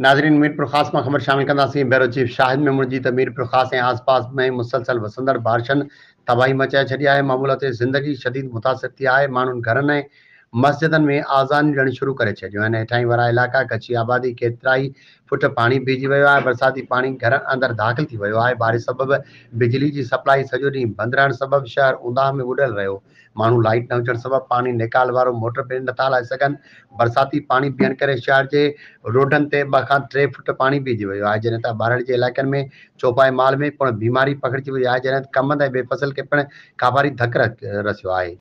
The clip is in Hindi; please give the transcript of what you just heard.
नाजरीन मीर प्रखास में ख़बर शामिल कंदासीं बैरो चीफ शाहिद में मुंहिंजी त मीर प्रखास के आसपास में मुसलसल वसंदड़ बारिशन तबाही मचा छॾी है मामूलात ज़िंदगी शदीद मुतासर थी है मानून घर में मस्जिदनि में आज़ान ॾियणु शुरू करे छॾियूं वा इलाका कच्ची आबादी केतिरा ही फुट पानी भीजी वियो आहे बरसाती पानी घर अंदर दाख़िल थी वियो बारिश सबब बिजली की सप्लाई सजो ॾींहुं बंद रहण सबब शहर उंदाह में उड़ल रो माण्हू लाइट न हुजण सबबि पाणी निकाल वारो मोटर पिण ना हलाए सघनि बरसाती पाणी बीहण करे शहर के रोडन ते ॿ टे फुट पानी बीहजी वियो आहे जॾहिं त ॿारनि जे में चौपाए माल में पिणु बीमारी पकड़िजी वई आहे जॾहिं कमंद बेफ़सल के पिण काबारी धक रसियो है